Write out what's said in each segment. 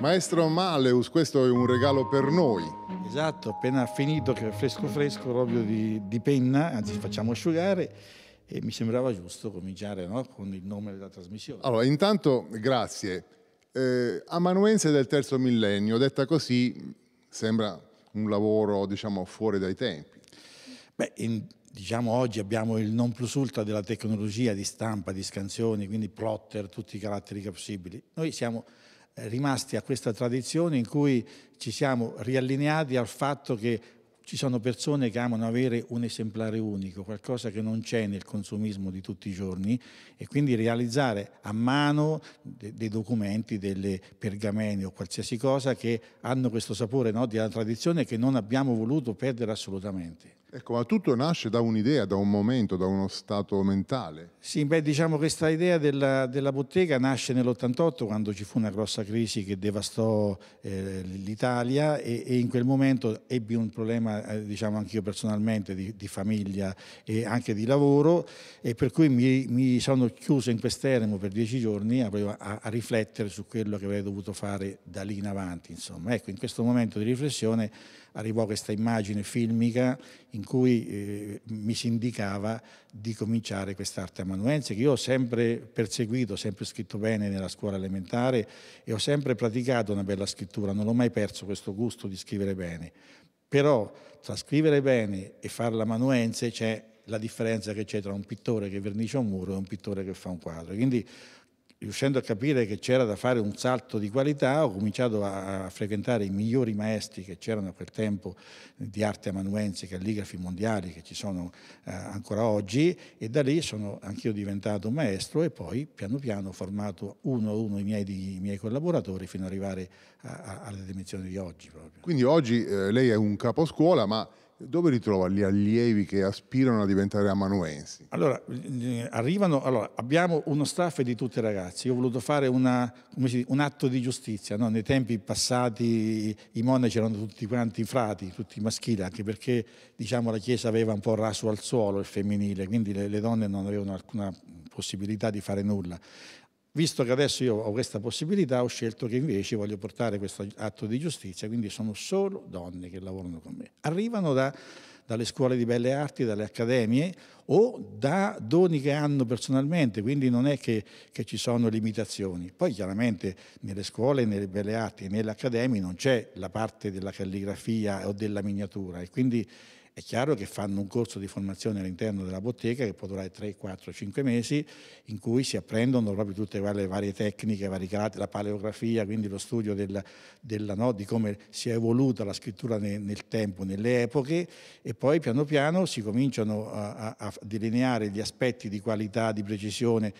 Maestro Maleus, questo è un regalo per noi. Esatto, appena finito che è fresco fresco, proprio di, di penna, anzi facciamo asciugare e mi sembrava giusto cominciare no? con il nome della trasmissione. Allora, intanto grazie. Eh, Amanuense del terzo millennio, detta così, sembra un lavoro diciamo fuori dai tempi. Beh, in, diciamo oggi abbiamo il non plus ultra della tecnologia di stampa, di scansioni, quindi plotter, tutti i caratteri possibili. Noi siamo rimasti a questa tradizione in cui ci siamo riallineati al fatto che ci sono persone che amano avere un esemplare unico, qualcosa che non c'è nel consumismo di tutti i giorni e quindi realizzare a mano dei documenti, delle pergamene o qualsiasi cosa che hanno questo sapore no, della tradizione che non abbiamo voluto perdere assolutamente. Ecco, ma tutto nasce da un'idea, da un momento, da uno stato mentale. Sì, beh, diciamo che questa idea della, della bottega nasce nell'88 quando ci fu una grossa crisi che devastò eh, l'Italia e, e, in quel momento ebbi un problema, eh, diciamo anche io personalmente, di, di, famiglia e anche di lavoro e per cui mi, mi sono chiuso in quest'eremo per dieci giorni a, a, a, riflettere su quello che avrei dovuto fare da lì in avanti. Insomma. Ecco, in questo momento di riflessione arrivò questa immagine filmica in cui eh, mi si indicava di cominciare quest'arte amanuense che io ho sempre perseguito, ho sempre scritto bene nella scuola elementare e ho sempre praticato una bella scrittura, non ho mai perso questo gusto di scrivere bene. Però tra scrivere bene e fare l'amanuense c'è la differenza che c'è tra un pittore che vernice un muro e un pittore che fa un quadro. Quindi riuscendo a capire che c'era da fare un salto di qualità, ho cominciato a frequentare i migliori maestri che c'erano a quel tempo di arte amanuense, calligrafi mondiali che ci sono eh, ancora oggi e da lì sono anch'io diventato maestro e poi piano piano ho formato uno a uno i miei, di, i miei collaboratori fino ad arrivare a, a, alle dimensioni di oggi. Proprio. Quindi oggi eh, lei è un caposcuola ma dove ritrova gli allievi che aspirano a diventare amanuensi? Allora, arrivano, allora, abbiamo uno staff di tutti i ragazzi. Io ho voluto fare una, dice, un atto di giustizia. No? Nei tempi passati i monaci erano tutti quanti frati, tutti maschili, anche perché diciamo, la Chiesa aveva un po' raso al suolo il femminile, quindi le, le donne non avevano alcuna possibilità di fare nulla. Visto che adesso io ho questa possibilità, ho scelto che invece voglio portare questo atto di giustizia, quindi sono solo donne che lavorano con me. Arrivano da, dalle scuole di belle arti, dalle accademie o da doni che hanno personalmente, quindi non è che, che ci sono limitazioni. Poi chiaramente nelle scuole, nelle belle arti e nelle accademie non c'è la parte della calligrafia o della miniatura e quindi è chiaro che fanno un corso di formazione all'interno della bottega che può durare 3, 4, 5 mesi, in cui si apprendono proprio tutte le varie tecniche variegate, la paleografia, quindi lo studio della, della, no, di come si è evoluta la scrittura nel, nel, tempo, nelle epoche, e poi piano piano si cominciano a, a delineare gli aspetti di qualità, di precisione,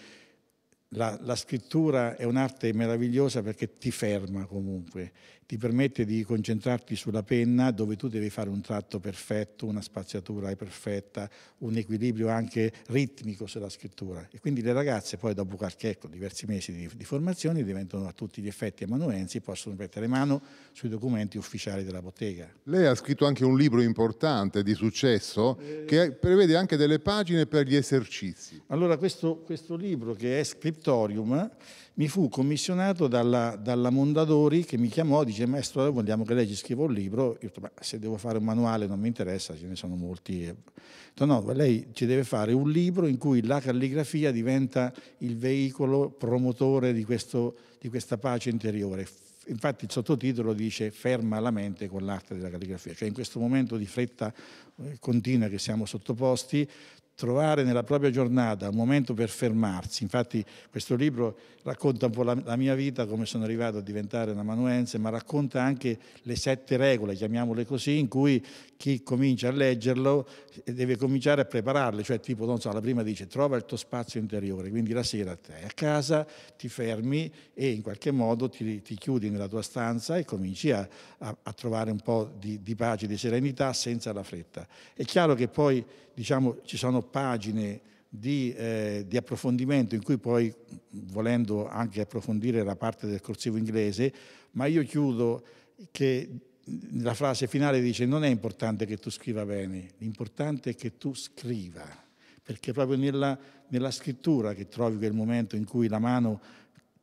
la, la, scrittura è un'arte meravigliosa perché ti ferma comunque ti permette di concentrarti sulla penna dove tu devi fare un tratto perfetto, una spaziatura perfetta, un equilibrio anche ritmico sulla scrittura. E quindi le ragazze poi dopo qualche ecco, diversi mesi di, di formazione diventano a tutti gli effetti amanuensi, e possono mettere mano sui documenti ufficiali della bottega. Lei ha scritto anche un libro importante di successo eh... che prevede anche delle pagine per gli esercizi. Allora questo, questo libro che è Scriptorium mi fu commissionato dalla, dalla Mondadori che mi chiamò, e dice maestro vogliamo che lei ci scriva un libro, io ho detto ma se devo fare un manuale non mi interessa, ce ne sono molti, ho detto no, lei ci deve fare un libro in cui la calligrafia diventa il veicolo promotore di, questo, di questa pace interiore. Infatti il sottotitolo dice ferma la mente con l'arte della calligrafia, cioè in questo momento di fretta eh, continua che siamo sottoposti trovare nella propria giornata un momento per fermarsi. Infatti questo libro racconta un po' la, la mia vita, come sono arrivato a diventare un amanuense, ma racconta anche le sette regole, chiamiamole così, in cui chi comincia a leggerlo eh, deve cominciare a prepararle, cioè tipo, non so, la prima dice trova il tuo spazio interiore, quindi la sera te a casa, ti fermi e in qualche modo ti, ti chiudi nella tua stanza e cominci a, a, a trovare un po' di, di pace, di serenità senza la fretta. È chiaro che poi diciamo, ci sono pagine di, eh, di, approfondimento in cui poi, volendo anche approfondire la parte del corsivo inglese, ma io chiudo che la frase finale dice non è importante che tu scriva bene, l'importante è che tu scriva, perché proprio nella, nella scrittura che trovi quel momento in cui la mano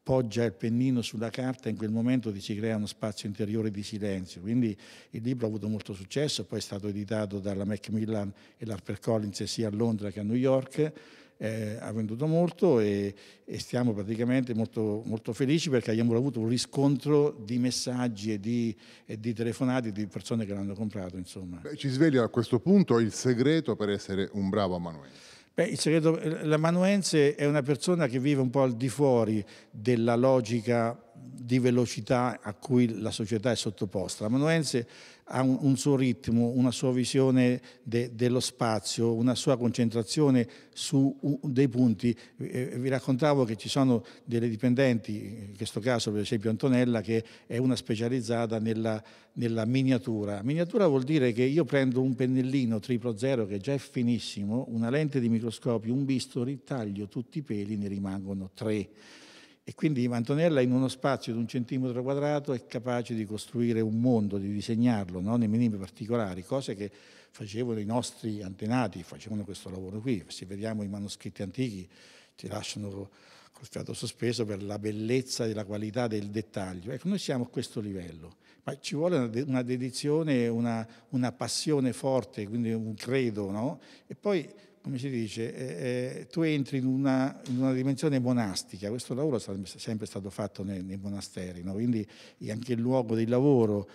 poggia il pennino sulla carta, in quel momento ti si crea uno spazio interiore di silenzio. Quindi il libro ha avuto molto successo, poi è stato editato dalla Macmillan e l'HarperCollins sia a Londra che a New York, eh, ha venduto molto e, e stiamo praticamente molto, molto, felici perché abbiamo avuto un riscontro di messaggi e di, e di telefonate di persone che l'hanno comprato. Beh, ci sveglia a questo punto il segreto per essere un bravo amanuense. Beh, segreto, eh, l'amanuense è una persona che vive un po' al di fuori della logica di velocità a cui la società è sottoposta. La ha un, un suo ritmo, una sua visione de, dello spazio, una sua concentrazione su uh, dei punti. Eh, vi raccontavo che ci sono delle dipendenti, in questo caso per esempio Antonella, che è una specializzata nella, nella miniatura. Miniatura vuol dire che io prendo un pennellino triplo zero che già è finissimo, una lente di microscopio, un bisturi, taglio tutti i peli, ne rimangono tre e quindi Antonella in uno spazio di un centimetro quadrato è capace di costruire un mondo, di disegnarlo no? nei minimi particolari, cose che facevano i nostri antenati, facevano questo lavoro qui. Se vediamo i manoscritti antichi ti lasciano col fiato sospeso per la bellezza e la qualità del dettaglio. Ecco, noi siamo a questo livello, ma ci vuole una, una dedizione, una, una passione forte, quindi un credo, no? E poi come si dice, eh, eh, tu entri in una, in una, dimensione monastica, questo lavoro è sempre stato fatto nei, nei monasteri, no? quindi anche il luogo di lavoro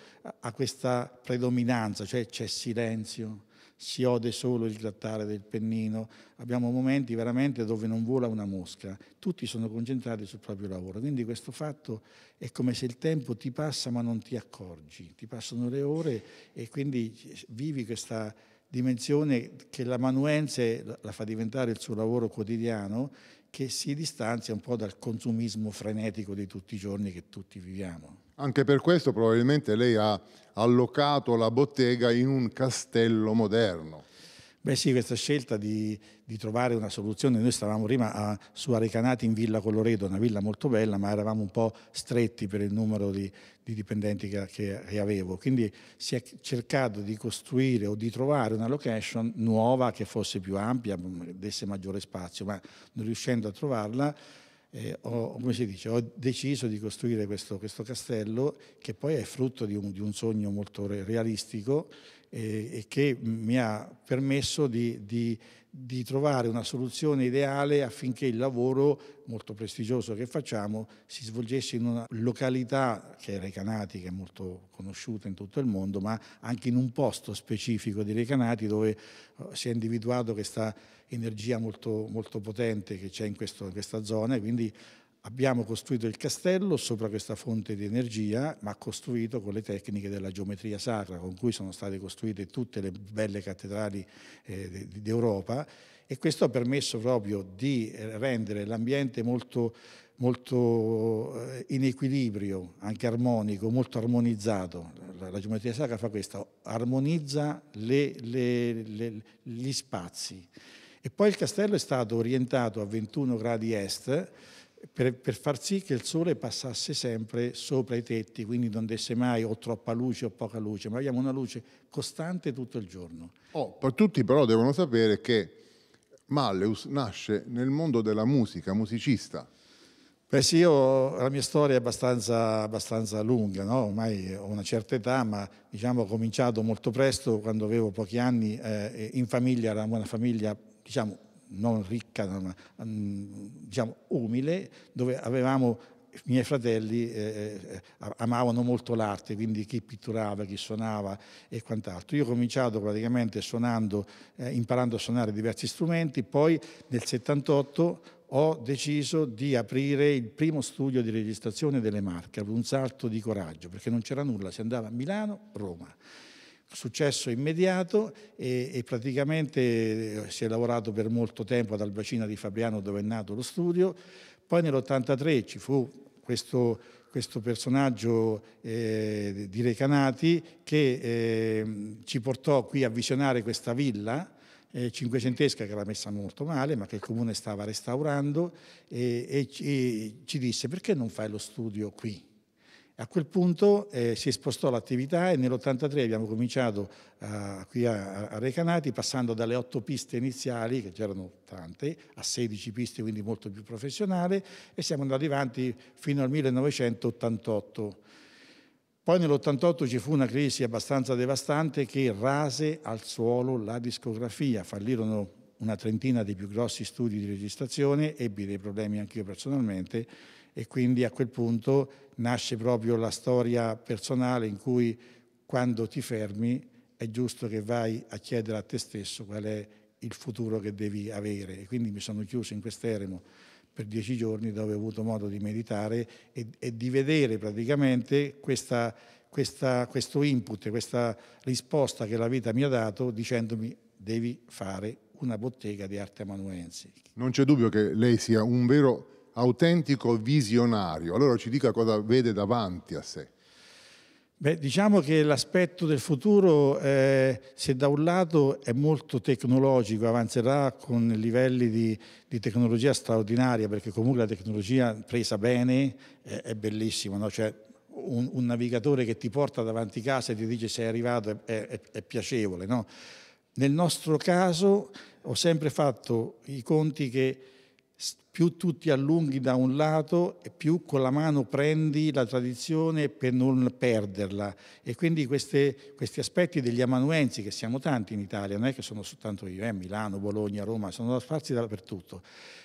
ha questa predominanza, cioè c'è silenzio, si ode solo il grattare del pennino, abbiamo momenti veramente dove non vola una mosca, tutti sono concentrati sul proprio lavoro, quindi questo fatto è come se il tempo ti passa ma non ti accorgi, ti passano le ore e quindi eh, vivi questa dimensione che l'amanuense la fa diventare il suo lavoro quotidiano, che si distanzia un po' dal consumismo frenetico di tutti i giorni che tutti viviamo. Anche per questo probabilmente lei ha allocato la bottega in un castello moderno. Beh sì, questa scelta di, di trovare una soluzione, noi stavamo prima a, su Arecanati in Villa Coloredo, una villa molto bella, ma eravamo un po' stretti per il numero di, di dipendenti che, che, che, avevo, quindi si è cercato di costruire o di trovare una location nuova che fosse più ampia, desse maggiore spazio, ma non riuscendo a trovarla, eh, ho, dice, ho, deciso di costruire questo, questo, castello che poi è frutto di un, di un sogno molto realistico e che mi ha permesso di, di, di, trovare una soluzione ideale affinché il lavoro molto prestigioso che facciamo si svolgesse in una località che è Recanati, che è molto conosciuta in tutto il mondo, ma anche in un posto specifico di Recanati dove eh, si è individuato questa energia molto, molto potente che c'è in, in, questa zona e quindi Abbiamo costruito il castello sopra questa fonte di energia, ma costruito con le tecniche della geometria sacra, con cui sono state costruite tutte le belle cattedrali eh, d'Europa e questo ha permesso proprio di eh, rendere l'ambiente molto, molto, eh, in equilibrio, anche armonico, molto armonizzato. La, la geometria sacra fa questo, armonizza le, le, le, gli spazi. E poi il castello è stato orientato a 21 gradi est, per, per, far sì che il sole passasse sempre sopra i tetti, quindi non desse mai o troppa luce o poca luce, ma abbiamo una luce costante tutto il giorno. Oh, per tutti però devono sapere che Malleus nasce nel mondo della musica, musicista. Beh sì, io, la mia storia è abbastanza, abbastanza lunga, no? ormai ho una certa età, ma diciamo, ho cominciato molto presto, quando avevo pochi anni, eh, in famiglia, era una famiglia diciamo, non ricca, ma, mm, diciamo umile, dove avevamo i miei fratelli eh, eh, eh, amavano molto l'arte, quindi chi pitturava, chi suonava e quant'altro. Io ho cominciato praticamente suonando, eh, imparando a suonare diversi strumenti, poi nel 78 ho deciso di aprire il primo studio di registrazione delle marche, un salto di coraggio, perché non c'era nulla, si andava a Milano, Roma successo immediato e, e, praticamente eh, si è lavorato per molto tempo ad Albacina di Fabriano dove è nato lo studio, poi nell'83 ci fu questo, questo personaggio eh, di Recanati che eh, ci portò qui a visionare questa villa eh, cinquecentesca che era messa molto male ma che il comune stava restaurando e, e, e ci disse perché non fai lo studio qui? A quel punto eh, si spostò l'attività e nell'83 abbiamo cominciato eh, qui a, a, Recanati passando dalle otto piste iniziali, che c'erano tante, a 16 piste, quindi molto più professionale, e siamo andati avanti fino al 1988. Poi nell'88 ci fu una crisi abbastanza devastante che rase al suolo la discografia, fallirono una trentina dei più grossi studi di registrazione, ebbi dei problemi anche io personalmente e quindi a quel punto nasce proprio la storia personale in cui quando ti fermi è giusto che vai a chiedere a te stesso qual è il futuro che devi avere. E quindi mi sono chiuso in quest'eremo per dieci giorni dove ho avuto modo di meditare e, e di vedere praticamente questa, questa, questo input, questa risposta che la vita mi ha dato dicendomi devi fare una bottega di arte amanuensi. Non c'è dubbio che lei sia un vero autentico visionario. Allora ci dica cosa vede davanti a sé. Beh, diciamo che l'aspetto del futuro, eh, se da un lato è molto tecnologico, avanzerà con livelli di, di tecnologia straordinaria, perché comunque la tecnologia presa bene eh, è bellissima, no? cioè, un, un, navigatore che ti porta davanti a casa e ti dice sei arrivato è, è, è piacevole. No? Nel nostro caso ho sempre fatto i conti che più tu ti allunghi da un lato e più con la mano prendi la tradizione per non perderla. E quindi queste, questi aspetti degli amanuensi, che siamo tanti in Italia, non è che sono soltanto io, eh, Milano, Bologna, Roma, sono da farsi dappertutto,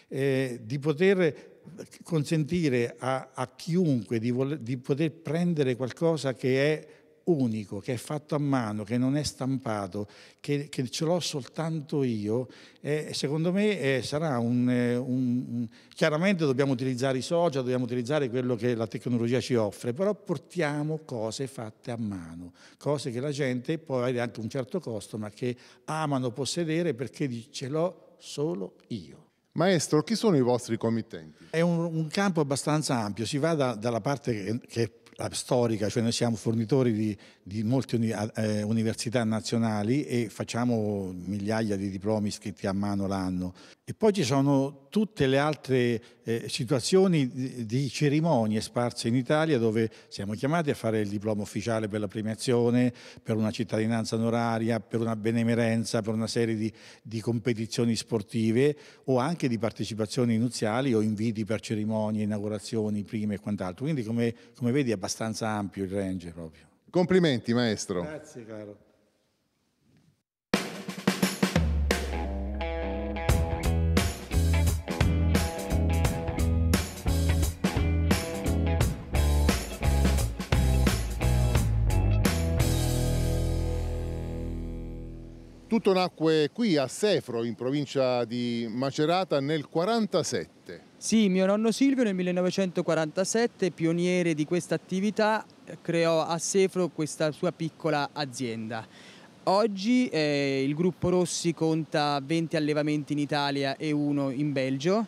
eh, di poter consentire a, a chiunque di, voler, di poter prendere qualcosa che è unico, che è fatto a mano, che non è stampato, che, che ce l'ho soltanto io, eh, secondo me eh, sarà un, eh, un, un, Chiaramente dobbiamo utilizzare i social, dobbiamo utilizzare quello che la tecnologia ci offre, però portiamo cose fatte a mano, cose che la gente può avere anche un certo costo, ma che amano possedere perché ce l'ho solo io. Maestro, chi sono i vostri committenti? È un, un campo abbastanza ampio, si va da, dalla parte che, che, storica, cioè noi siamo fornitori di, di molte uni, eh, università nazionali e facciamo migliaia di diplomi scritti a mano l'anno. E poi ci sono tutte le altre eh, situazioni di cerimonie sparse in Italia dove siamo chiamati a fare il diploma ufficiale per la premiazione, per una cittadinanza onoraria, per una benemerenza, per una serie di, di competizioni sportive o anche di partecipazioni iniziali o inviti per cerimonie, inaugurazioni, prime e quant'altro. Quindi come, come vedi è abbastanza ampio il range proprio. Complimenti maestro. Grazie caro. Tutto nacque qui a Sefro, in provincia di Macerata, nel 1947. Sì, mio nonno Silvio nel 1947, pioniere di questa attività, creò a Sefro questa sua piccola azienda. Oggi eh, il gruppo Rossi conta 20 allevamenti in Italia e uno in Belgio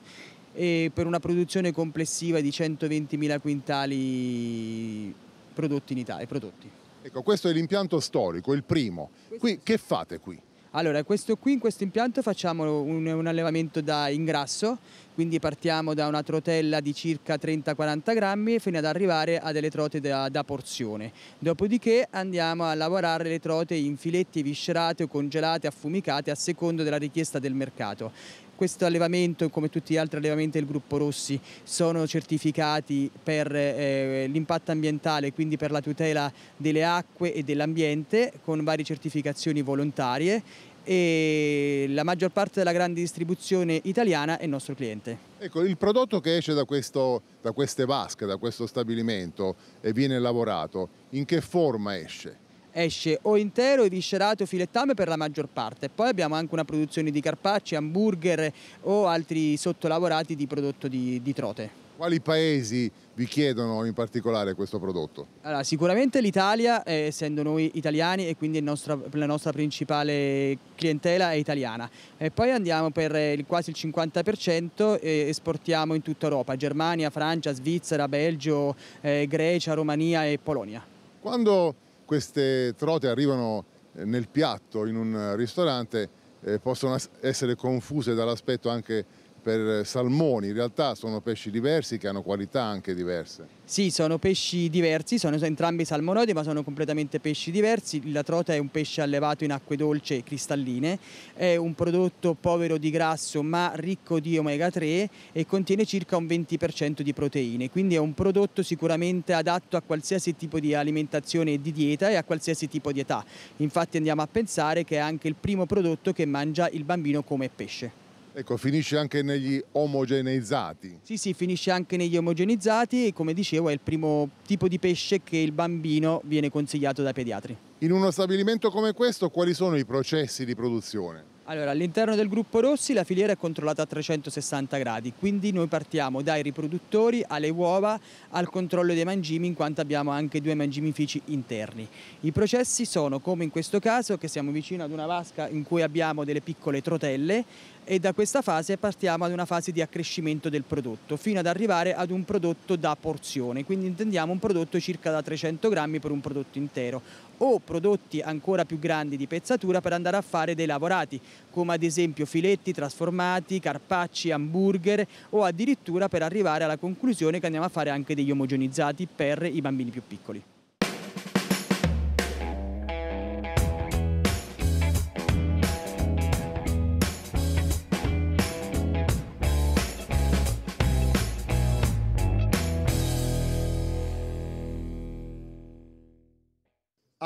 e per una produzione complessiva di 120.000 quintali prodotti in Italia. Prodotti. Ecco, questo è l'impianto storico, il primo. Qui, che fate qui? Allora, questo qui, in questo impianto facciamo un, un, allevamento da ingrasso, quindi partiamo da una trotella di circa 30-40 grammi fino ad arrivare a delle trote da, da, porzione. Dopodiché andiamo a lavorare le trote in filetti viscerate o congelate, affumicate a secondo della richiesta del mercato questo allevamento, come tutti gli altri allevamenti del gruppo Rossi, sono certificati per eh, l'impatto ambientale, quindi per la tutela delle acque e dell'ambiente, con varie certificazioni volontarie e la maggior parte della grande distribuzione italiana è il nostro cliente. Ecco, il prodotto che esce da, questo, da queste vasche, da questo stabilimento e viene lavorato, in che forma esce? esce o intero, eviscerato o filettame per la maggior parte. Poi abbiamo anche una produzione di carpacci, hamburger o altri sottolavorati di prodotto di, di trote. Quali paesi vi chiedono in particolare questo prodotto? Allora, sicuramente l'Italia, eh, essendo noi italiani e quindi nostro, la nostra principale clientela è italiana. E poi andiamo per eh, il, quasi il 50% e esportiamo in tutta Europa, Germania, Francia, Svizzera, Belgio, eh, Grecia, Romania e Polonia. Quando queste trote arrivano eh, nel piatto in un eh, ristorante eh, possono essere confuse dall'aspetto anche per salmoni, in realtà sono pesci diversi che hanno qualità anche diverse. Sì, sono pesci diversi, sono entrambi salmonodi ma sono completamente pesci diversi. La trota è un pesce allevato in acque dolci e cristalline, è un prodotto povero di grasso ma ricco di omega 3 e contiene circa un 20% di proteine, quindi è un prodotto sicuramente adatto a qualsiasi tipo di alimentazione e di dieta e a qualsiasi tipo di età. Infatti andiamo a pensare che è anche il primo prodotto che mangia il bambino come pesce. Ecco, finisce anche negli omogeneizzati. Sì, sì, finisce anche negli omogeneizzati e come dicevo è il primo tipo di pesce che il bambino viene consigliato dai pediatri. In uno stabilimento come questo quali sono i processi di produzione? Allora, all'interno del gruppo Rossi la filiera è controllata a 360 gradi, quindi noi partiamo dai riproduttori alle uova al controllo dei mangimi in quanto abbiamo anche due mangimifici interni. I processi sono come in questo caso che siamo vicino ad una vasca in cui abbiamo delle piccole trotelle, e da questa fase partiamo ad una fase di accrescimento del prodotto fino ad arrivare ad un prodotto da porzione, quindi intendiamo un prodotto circa da 300 grammi per un prodotto intero o prodotti ancora più grandi di pezzatura per andare a fare dei lavorati, come ad esempio filetti trasformati, carpacci, hamburger o addirittura per arrivare alla conclusione che andiamo a fare anche degli omogenizzati per i bambini più piccoli.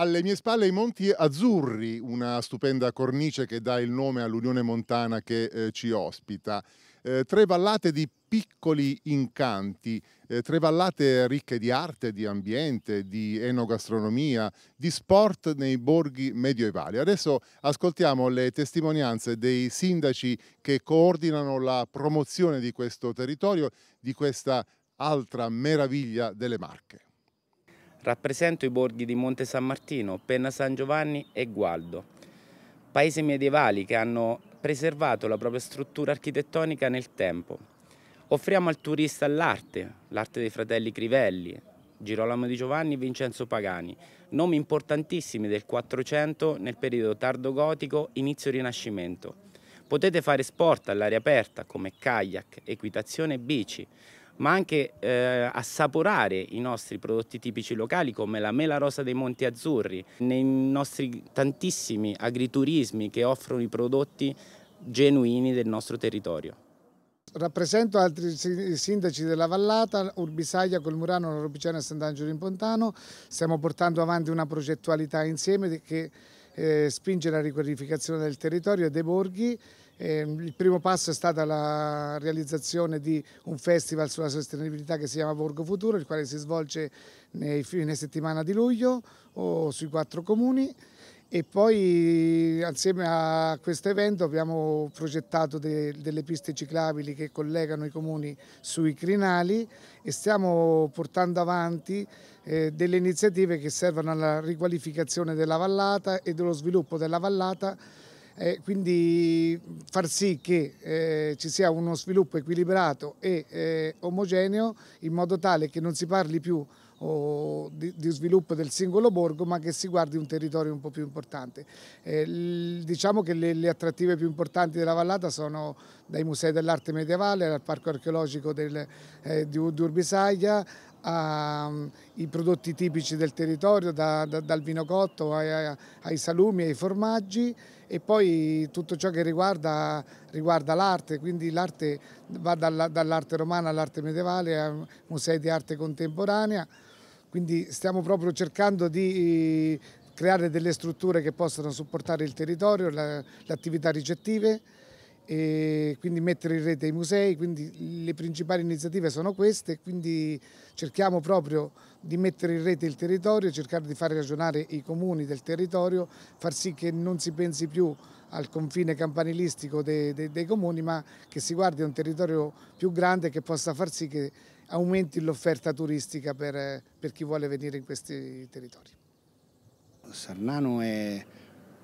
alle mie spalle i Monti Azzurri, una stupenda cornice che dà il nome all'Unione Montana che eh, ci ospita. Eh, tre vallate di piccoli incanti, eh, tre vallate ricche di arte, di ambiente, di enogastronomia, di sport nei borghi medioevali. Adesso ascoltiamo le testimonianze dei sindaci che coordinano la promozione di questo territorio, di questa altra meraviglia delle Marche. Rappresento i borghi di Monte San Martino, Penna San Giovanni e Gualdo, paesi medievali che hanno preservato la propria struttura architettonica nel tempo. Offriamo al turista l'arte, l'arte dei fratelli Crivelli, Girolamo di Giovanni e Vincenzo Pagani, nomi importantissimi del 400 nel periodo tardo gotico, inizio rinascimento. Potete fare sport all'aria aperta come kayak, equitazione e bici, ma anche eh, assaporare i nostri prodotti tipici locali come la mela rosa dei Monti Azzurri, nei nostri tantissimi agriturismi che offrono i prodotti genuini del nostro territorio. Rappresento altri sindaci della Vallata, Urbisaglia, Colmurano, Robigiano e Sant'Angelo in Pontano. Stiamo portando avanti una progettualità insieme che eh, spinge la riqualificazione del territorio e dei borghi Ehm, il primo passo è stata la realizzazione di un festival sulla sostenibilità che si chiama Borgo Futuro, il quale si svolge nei fine settimana di luglio o sui quattro comuni e poi assieme a questo evento abbiamo progettato de, delle piste ciclabili che collegano i comuni sui crinali e stiamo portando avanti eh, delle iniziative che servono alla riqualificazione della vallata e dello sviluppo della vallata eh, quindi far sì che eh, ci sia uno sviluppo equilibrato e eh, omogeneo in modo tale che non si parli più oh, di, di, sviluppo del singolo borgo ma che si guardi un territorio un po' più importante. diciamo che le, le, attrattive più importanti della vallata sono dai musei dell'arte medievale al parco archeologico del, eh, di, di Urbisaglia ai ehm, prodotti tipici del territorio, da, da, dal vino cotto ai, ai, salumi, ai formaggi e poi tutto ciò che riguarda, riguarda l'arte, quindi l'arte va dall'arte romana all'arte medievale, a musei di arte contemporanea, quindi stiamo proprio cercando di eh, creare delle strutture che possano supportare il territorio, le attività ricettive e quindi mettere in rete i musei, quindi le principali iniziative sono queste, quindi cerchiamo proprio di mettere in rete il territorio, cercare di far ragionare i comuni del territorio, far sì che non si pensi più al confine campanilistico dei, dei, dei comuni, ma che si guardi a un territorio più grande che possa far sì che aumenti l'offerta turistica per, per chi vuole venire in questi territori. Sarnano è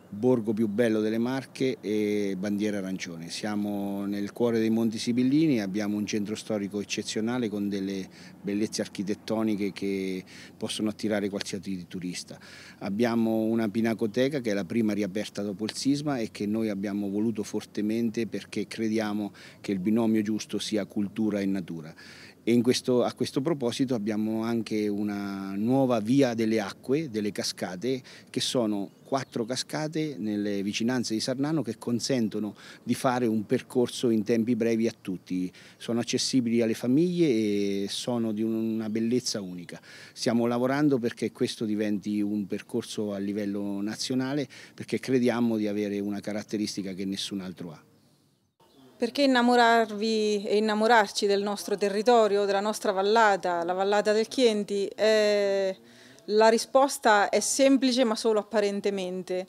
borgo più bello delle Marche e bandiera arancione. Siamo nel cuore dei Monti Sibillini, abbiamo un centro storico eccezionale con delle bellezze architettoniche che possono attirare qualsiasi turista. Abbiamo una pinacoteca che è la prima riaperta dopo il sisma e che noi abbiamo voluto fortemente perché crediamo che il binomio giusto sia cultura e natura. E questo, a questo proposito abbiamo anche una nuova via delle acque, delle cascate, che sono quattro cascate nelle vicinanze di Sarnano che consentono di fare un percorso in tempi brevi a tutti. Sono accessibili alle famiglie e sono di una bellezza unica. Stiamo lavorando perché questo diventi un percorso a livello nazionale perché crediamo di avere una caratteristica che nessun altro ha. Perché innamorarvi e innamorarci del nostro territorio, della nostra vallata, la vallata del Chienti? Eh, la risposta è semplice ma solo apparentemente.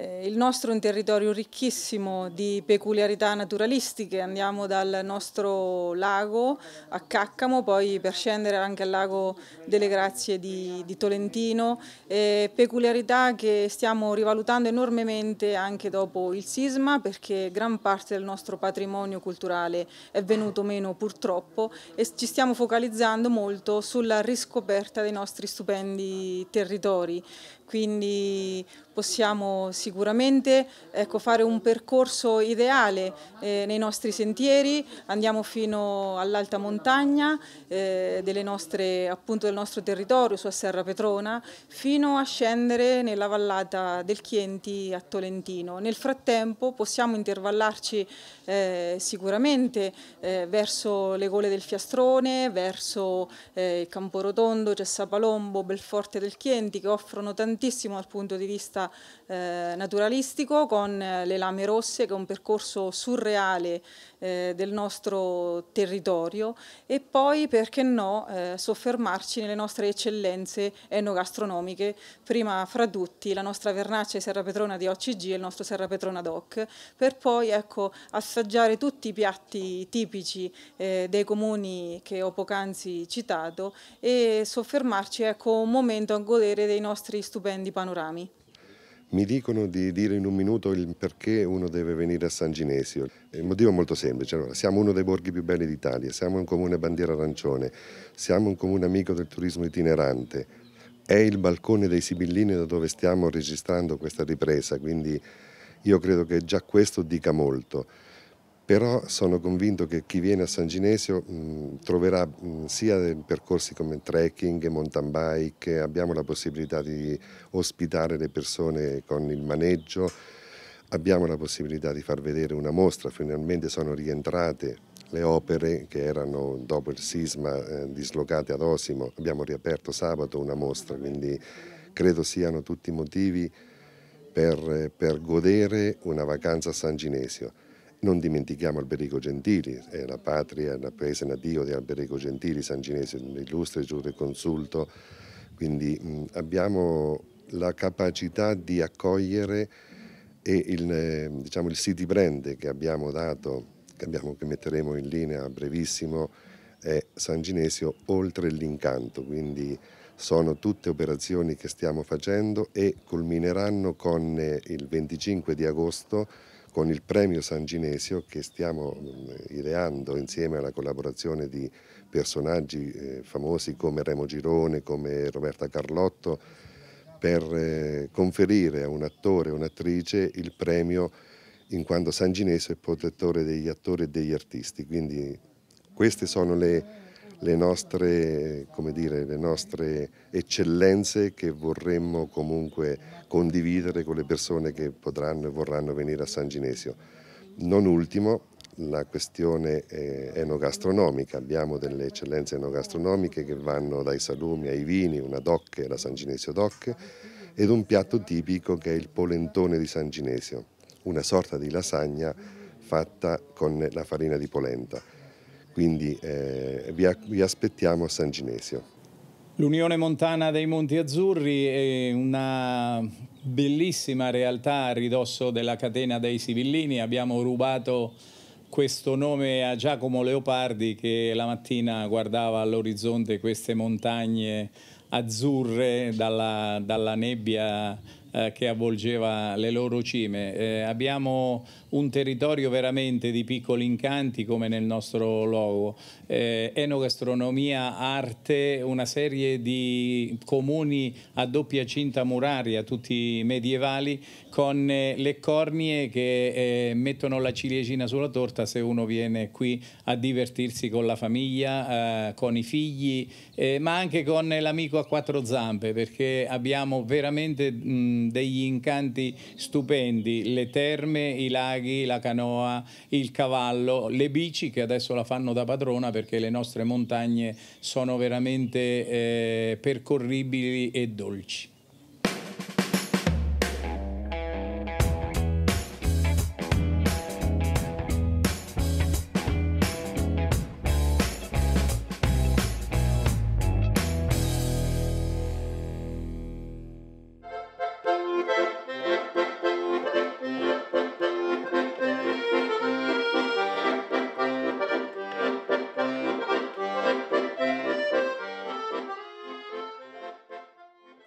Eh, il nostro è un territorio ricchissimo di peculiarità naturalistiche, andiamo dal nostro lago a Caccamo, poi per scendere anche al lago delle Grazie di, di Tolentino, eh, peculiarità che stiamo rivalutando enormemente anche dopo il sisma perché gran parte del nostro patrimonio culturale è venuto meno purtroppo e ci stiamo focalizzando molto sulla riscoperta dei nostri stupendi territori quindi possiamo sicuramente ecco, fare un percorso ideale eh, nei nostri sentieri, andiamo fino all'alta montagna eh, nostre, appunto, del nostro territorio, su a Serra Petrona, fino a scendere nella vallata del Chienti a Tolentino. Nel frattempo possiamo intervallarci eh, sicuramente eh, verso le gole del Fiastrone, verso eh, Camporotondo, Cessapalombo, Belforte del Chienti che offrono tantissime tantissimo dal punto di vista eh, naturalistico con eh, le lame rosse che è un percorso surreale eh, del nostro territorio e poi perché no eh, soffermarci nelle nostre eccellenze enogastronomiche, prima fra tutti la nostra vernaccia di Serra Petrona di OCG e il nostro Serra Petrona DOC, per poi ecco, assaggiare tutti i piatti tipici eh, dei comuni che ho poc'anzi citato e soffermarci ecco, un momento a godere dei nostri stupendi vendi panorami? Mi dicono di dire in un minuto il perché uno deve venire a San Ginesio. Il motivo è molto semplice. Allora, siamo uno dei borghi più belli d'Italia, siamo un comune bandiera arancione, siamo un comune amico del turismo itinerante. È il balcone dei Sibillini da dove stiamo registrando questa ripresa, quindi io credo che già questo dica molto però sono convinto che chi viene a San Ginesio mh, troverà mh, sia percorsi come trekking, mountain bike, abbiamo la possibilità di ospitare le persone con il maneggio, abbiamo la possibilità di far vedere una mostra, finalmente sono rientrate le opere che erano dopo il sisma eh, dislocate ad Osimo, abbiamo riaperto sabato una mostra, quindi credo siano tutti motivi per, per godere una vacanza a San Ginesio. Non dimentichiamo Alberico Gentili, è la patria, la paese natio di Alberico Gentili, San un illustre giureconsulto, quindi mh, abbiamo la capacità di accogliere e il, eh, diciamo, il city brand che abbiamo dato, che, abbiamo, che metteremo in linea a brevissimo, è San Ginesio oltre l'incanto, quindi sono tutte operazioni che stiamo facendo e culmineranno con eh, il 25 di agosto con il premio San Ginesio che stiamo eh, ideando insieme alla collaborazione di personaggi eh, famosi come Remo Girone, come Roberta Carlotto, per eh, conferire a un attore o un'attrice il premio in quanto San Ginesio è protettore degli attori e degli artisti. Quindi queste sono le, le, nostre, dire, le nostre eccellenze che vorremmo comunque condividere con le persone che potranno e vorranno venire a San Ginesio. Non ultimo la questione eh, enogastronomica, abbiamo delle eccellenze enogastronomiche che vanno dai salumi ai vini, una doc, la San Ginesio doc, ed un piatto tipico che è il polentone di San Ginesio, una sorta di lasagna fatta con la farina di polenta. Quindi eh, vi aspettiamo a San Ginesio. L'Unione Montana dei Monti Azzurri è una bellissima realtà a ridosso della catena dei Sibillini. Abbiamo rubato questo nome a Giacomo Leopardi che la mattina guardava all'orizzonte queste montagne azzurre dalla, dalla nebbia eh, che avvolgeva le loro cime. Eh, abbiamo un territorio veramente di piccoli incanti come nel nostro logo, eh, enogastronomia, arte, una serie di comuni a doppia cinta muraria, tutti medievali, con eh, le cornie che eh, mettono la ciliegina sulla torta se uno viene qui a divertirsi con la famiglia, con i figli, ma anche con l'amico a quattro zampe, perché abbiamo veramente... Mh, degli incanti stupendi, le terme, i laghi, la canoa, il cavallo, le bici che adesso la fanno da padrona perché le nostre montagne sono veramente eh, percorribili e dolci.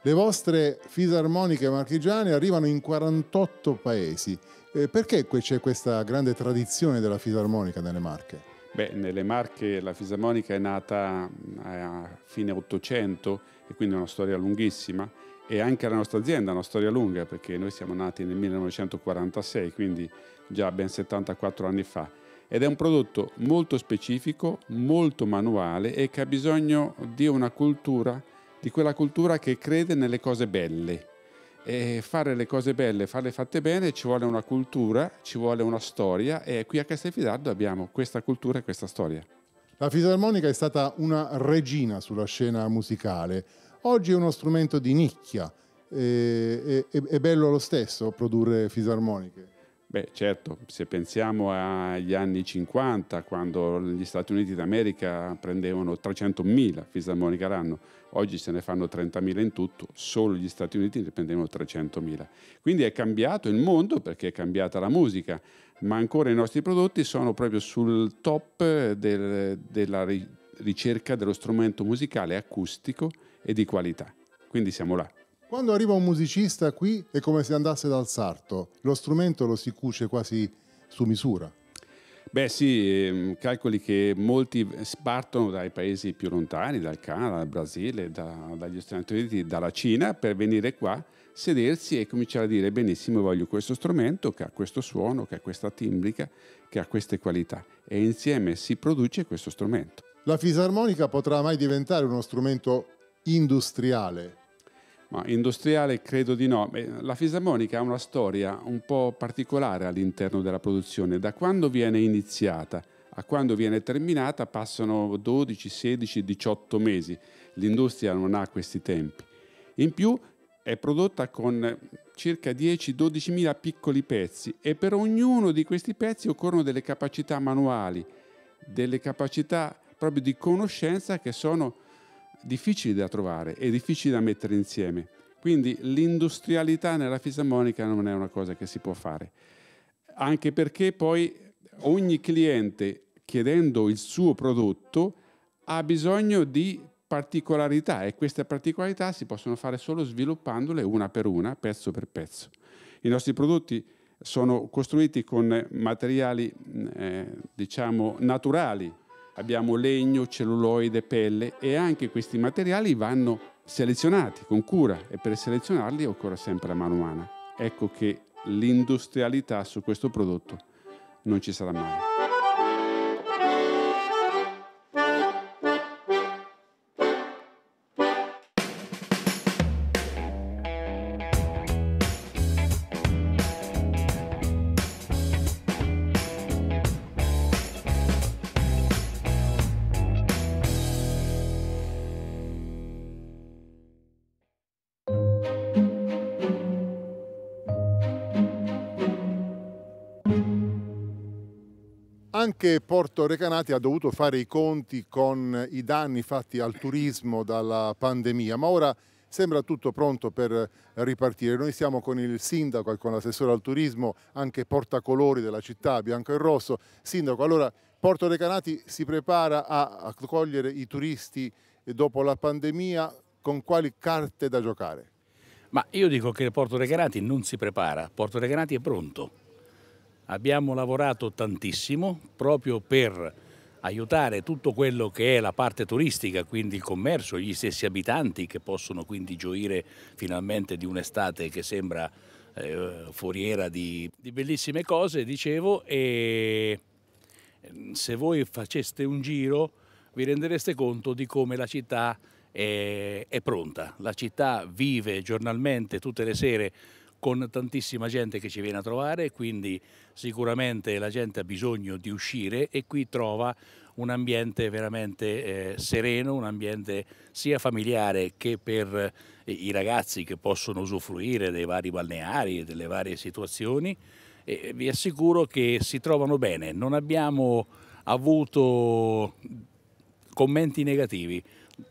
Le vostre fisarmoniche marchigiane arrivano in 48 paesi. Eh, perché c'è questa grande tradizione della fisarmonica nelle Marche? Beh, nelle Marche la fisarmonica è nata a fine 800 e quindi è una storia lunghissima e anche la nostra azienda ha una storia lunga perché noi siamo nati nel 1946, quindi già ben 74 anni fa ed è un prodotto molto specifico, molto manuale e che ha bisogno di una cultura di quella cultura che crede nelle cose belle. E fare le cose belle, farle fatte bene, ci vuole una cultura, ci vuole una storia e qui a Castelfidardo abbiamo questa cultura e questa storia. La fisarmonica è stata una regina sulla scena musicale, oggi è uno strumento di nicchia, è, è, è bello lo stesso produrre fisarmoniche. Beh, certo, se pensiamo agli anni 50, quando gli Stati Uniti d'America prendevano 300.000 fisarmonica l'anno, oggi se ne fanno 30.000 in tutto, solo gli Stati Uniti ne prendevano 300.000. Quindi è cambiato il mondo perché è cambiata la musica, ma ancora i nostri prodotti sono proprio sul top del, della ricerca dello strumento musicale acustico e di qualità. Quindi siamo là. Quando arriva un musicista qui è come se andasse dal sarto, lo strumento lo si cuce quasi su misura. Beh sì, ehm, calcoli che molti partono dai paesi più lontani, dal Canada, dal Brasile, da, dagli Stati Uniti, dalla Cina, per venire qua, sedersi e cominciare a dire benissimo voglio questo strumento che ha questo suono, che ha questa timbrica, che ha queste qualità e insieme si produce questo strumento. La fisarmonica potrà mai diventare uno strumento industriale, ma industriale credo di no. La fisarmonica ha una storia un po' particolare all'interno della produzione. Da quando viene iniziata a quando viene terminata passano 12, 16, 18 mesi. L'industria non ha questi tempi. In più è prodotta con circa 10-12 mila piccoli pezzi e per ognuno di questi pezzi occorrono delle capacità manuali, delle capacità proprio di conoscenza che sono difficili da trovare e difficili da mettere insieme. Quindi l'industrialità nella fisarmonica non è una cosa che si può fare, anche perché poi ogni cliente chiedendo il suo prodotto ha bisogno di particolarità e queste particolarità si possono fare solo sviluppandole una per una, pezzo per pezzo. I nostri prodotti sono costruiti con materiali eh, diciamo naturali, abbiamo legno, celluloide, pelle e anche questi materiali vanno selezionati con cura e per selezionarli occorre sempre la mano umana. Ecco che l'industrialità su questo prodotto non ci sarà mai. perché Porto Recanati ha dovuto fare i conti con i danni fatti al turismo dalla pandemia, ma ora sembra tutto pronto per ripartire. Noi siamo con il sindaco e con l'assessore al turismo, anche portacolori della città, bianco e rosso. Sindaco, allora Porto Recanati si prepara a accogliere i turisti dopo la pandemia, con quali carte da giocare? Ma io dico che Porto Recanati non si prepara, Porto Recanati è pronto Abbiamo lavorato tantissimo proprio per aiutare tutto quello che è la parte turistica, quindi il commercio, gli stessi abitanti che possono quindi gioire finalmente di un'estate che sembra eh, foriera di, di bellissime cose, dicevo, e se voi faceste un giro vi rendereste conto di come la città è, è pronta. La città vive giornalmente, tutte le sere, con tantissima gente che ci viene a trovare, quindi sicuramente la gente ha bisogno di uscire e qui trova un ambiente veramente eh, sereno, un ambiente sia familiare che per eh, i ragazzi che possono usufruire dei vari balneari e delle varie situazioni. E vi assicuro che si trovano bene, non abbiamo avuto commenti negativi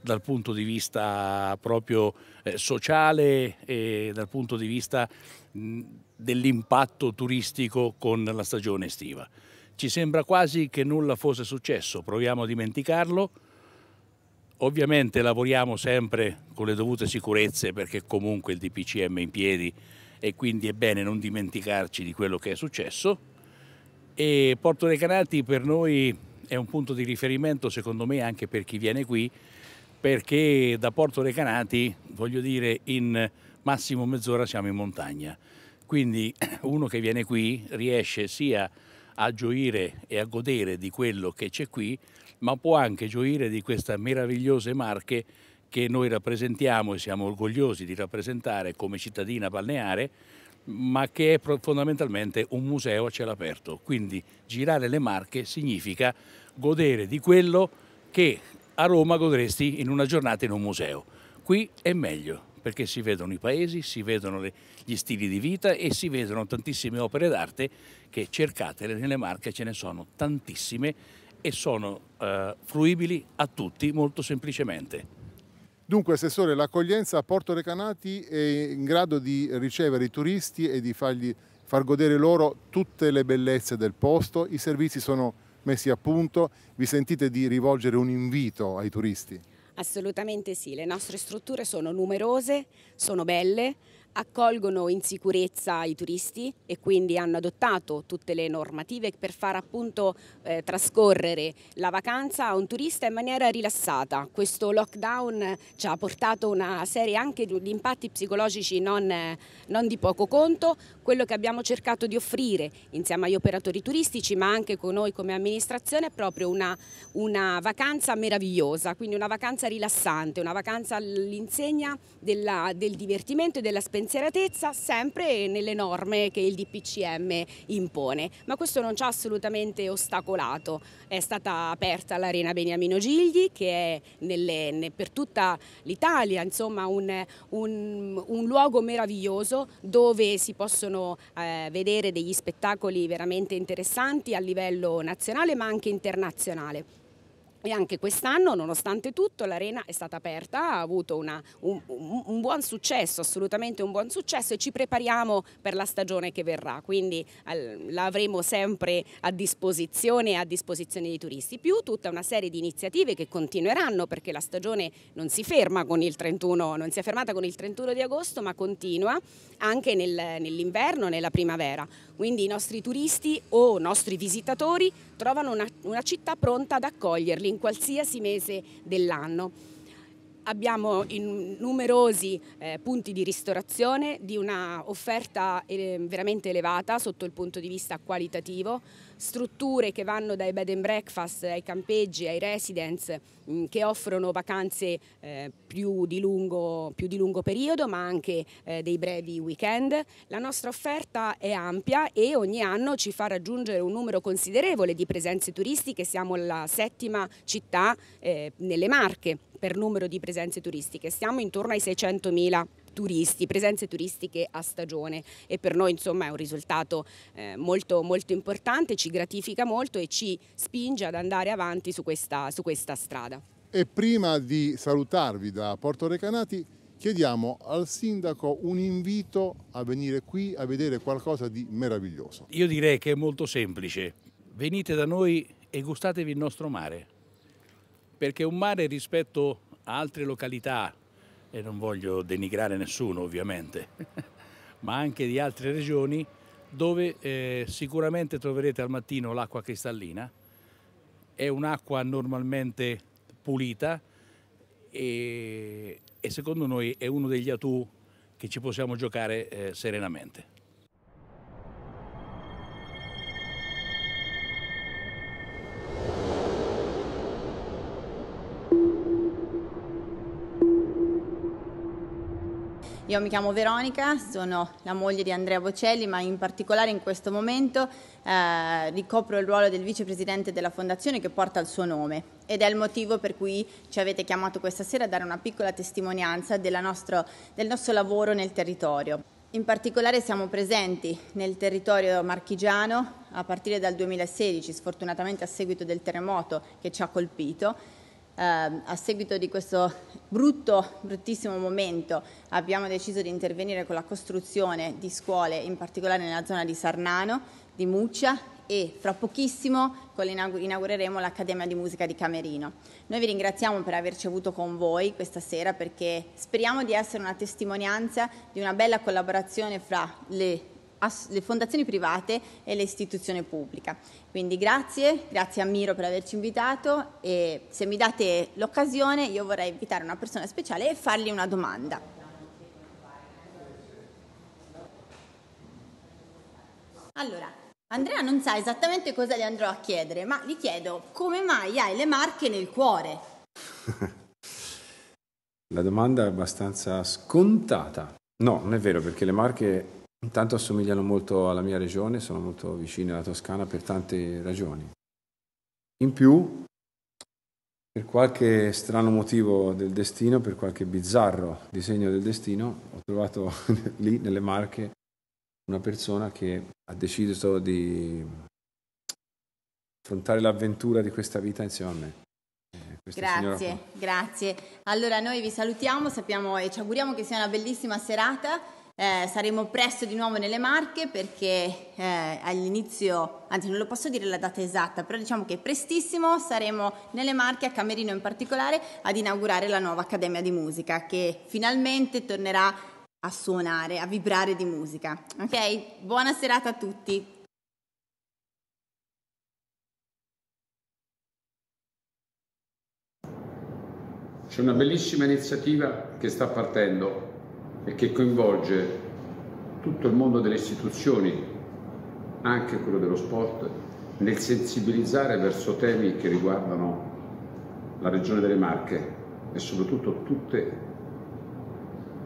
dal punto di vista proprio eh, sociale e dal punto di vista dell'impatto turistico con la stagione estiva. Ci sembra quasi che nulla fosse successo, proviamo a dimenticarlo. Ovviamente lavoriamo sempre con le dovute sicurezze perché comunque il DPCM è in piedi e quindi è bene non dimenticarci di quello che è successo. E Porto dei Canati per noi è un punto di riferimento secondo me anche per chi viene qui perché da Porto Recanati, voglio dire, in massimo mezz'ora siamo in montagna. Quindi uno che viene qui riesce sia a gioire e a godere di quello che c'è qui, ma può anche gioire di queste meravigliose marche che noi rappresentiamo e siamo orgogliosi di rappresentare come cittadina balneare, ma che è fondamentalmente un museo a cielo aperto. Quindi girare le marche significa godere di quello che a Roma godresti in una giornata in un museo. Qui è meglio perché si vedono i paesi, si vedono le, gli stili di vita e si vedono tantissime opere d'arte che cercatele nelle marche, ce ne sono tantissime e sono eh, fruibili a tutti molto semplicemente. Dunque, Assessore, l'accoglienza a Porto Recanati è in grado di ricevere i turisti e di fargli, far godere loro tutte le bellezze del posto, i servizi sono messi a punto, vi sentite di rivolgere un invito ai turisti? Assolutamente sì, le nostre strutture sono numerose, sono belle, accolgono in sicurezza i turisti e quindi hanno adottato tutte le normative per far appunto eh, trascorrere la vacanza a un turista in maniera rilassata. Questo lockdown ci ha portato una serie anche di impatti psicologici non, non di poco conto, quello che abbiamo cercato di offrire insieme agli operatori turistici ma anche con noi come amministrazione è proprio una, una vacanza meravigliosa, quindi una vacanza rilassante, una vacanza all'insegna del divertimento e della spesa spensieratezza sempre nelle norme che il DPCM impone, ma questo non ci ha assolutamente ostacolato. È stata aperta l'Arena Beniamino Gigli che è nelle, per tutta l'Italia insomma un, un, un, luogo meraviglioso dove si possono eh, vedere degli spettacoli veramente interessanti a livello nazionale ma anche internazionale. E anche quest'anno, nonostante tutto, l'arena è stata aperta, ha avuto una, un, un, buon successo, assolutamente un buon successo e ci prepariamo per la stagione che verrà, quindi al, la avremo sempre a disposizione e a disposizione dei turisti, più tutta una serie di iniziative che continueranno perché la stagione non si ferma con il 31, non si è fermata con il 31 di agosto, ma continua anche nel, nell'inverno, nella primavera. Quindi i nostri turisti o i nostri visitatori trovano una, una città pronta ad accoglierli in qualsiasi mese dell'anno abbiamo numerosi eh, punti di ristorazione di una offerta eh, veramente elevata sotto il punto di vista qualitativo strutture che vanno dai bed and breakfast ai campeggi, ai residence, mm, che offrono vacanze eh, più di, lungo, più, di lungo, periodo ma anche eh, dei brevi weekend. La nostra offerta è ampia e ogni anno ci fa raggiungere un numero considerevole di presenze turistiche, siamo la settima città eh, nelle Marche per numero di presenze turistiche, siamo intorno ai 600.000 turisti, presenze turistiche a stagione e per noi insomma è un risultato eh, molto, molto importante, ci gratifica molto e ci spinge ad andare avanti su questa, su questa strada. E prima di salutarvi da Porto Recanati chiediamo al sindaco un invito a venire qui a vedere qualcosa di meraviglioso. Io direi che è molto semplice, venite da noi e gustatevi il nostro mare, perché un mare rispetto a altre località e non voglio denigrare nessuno ovviamente, ma anche di altre regioni dove eh, sicuramente troverete al mattino l'acqua cristallina, è un'acqua normalmente pulita e, e, secondo noi è uno degli atu che ci possiamo giocare eh, serenamente. Io mi chiamo Veronica, sono la moglie di Andrea Bocelli, ma in particolare in questo momento eh, ricopro il ruolo del vicepresidente della fondazione che porta il suo nome ed è il motivo per cui ci avete chiamato questa sera a dare una piccola testimonianza nostro, del nostro lavoro nel territorio. In particolare siamo presenti nel territorio marchigiano a partire dal 2016, sfortunatamente a seguito del terremoto che ci ha colpito, Ehm, a seguito di questo brutto, bruttissimo momento abbiamo deciso di intervenire con la costruzione di scuole, in particolare nella zona di Sarnano, di Muccia e fra pochissimo inaugureremo l'Accademia di Musica di Camerino. Noi vi ringraziamo per averci avuto con voi questa sera perché speriamo di essere una testimonianza di una bella collaborazione fra le le fondazioni private e l'istituzione pubblica. Quindi grazie, grazie a Miro per averci invitato e se mi date l'occasione io vorrei invitare una persona speciale e fargli una domanda. Allora, Andrea non sa esattamente cosa gli andrò a chiedere, ma gli chiedo come mai hai le marche nel cuore? La domanda è abbastanza scontata. No, non è vero, perché le marche Intanto assomigliano molto alla mia regione, sono molto vicini alla Toscana per tante ragioni. In più, per qualche strano motivo del destino, per qualche bizzarro disegno del destino, ho trovato lì nelle Marche una persona che ha deciso di affrontare l'avventura di questa vita insieme a me. Eh, grazie, grazie. Allora noi vi salutiamo, sappiamo e ci auguriamo che sia una bellissima serata. Eh, saremo presto di nuovo nelle Marche perché eh, all'inizio, anzi non lo posso dire la data esatta, però diciamo che prestissimo saremo nelle Marche, a Camerino in particolare, ad inaugurare la nuova Accademia di Musica che finalmente tornerà a suonare, a vibrare di musica. Ok? Buona serata a tutti! C'è una bellissima iniziativa che sta partendo e che coinvolge tutto il mondo delle istituzioni, anche quello dello sport, nel sensibilizzare verso temi che riguardano la regione delle Marche e soprattutto tutte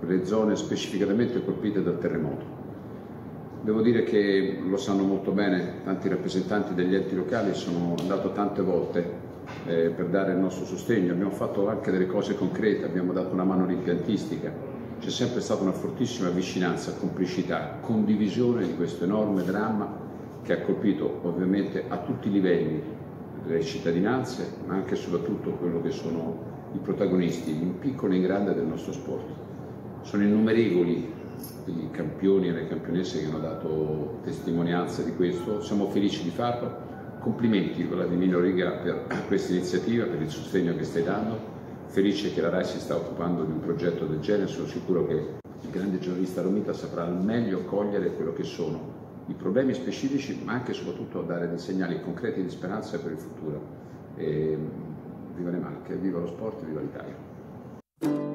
le zone specificatamente colpite dal terremoto. Devo dire che lo sanno molto bene tanti rappresentanti degli enti locali, sono andato tante volte eh, per dare il nostro sostegno, abbiamo fatto anche delle cose concrete, abbiamo dato una mano all'impiantistica, c'è sempre stata una fortissima vicinanza, complicità, condivisione di questo enorme dramma che ha colpito ovviamente a tutti i livelli le cittadinanze, ma anche e soprattutto quello che sono i protagonisti, in piccolo e in grande, del nostro sport. Sono innumerevoli i campioni e le campionesse che hanno dato testimonianza di questo, siamo felici di farlo. Complimenti Vladimiro Riga per questa iniziativa, per il sostegno che stai dando felice che la RAI si sta occupando di un progetto del genere, sono sicuro che il grande giornalista Romita saprà al meglio cogliere quello che sono i problemi specifici, ma anche e soprattutto dare dei segnali concreti di speranza per il futuro. E, viva le Marche, viva lo sport, viva l'Italia.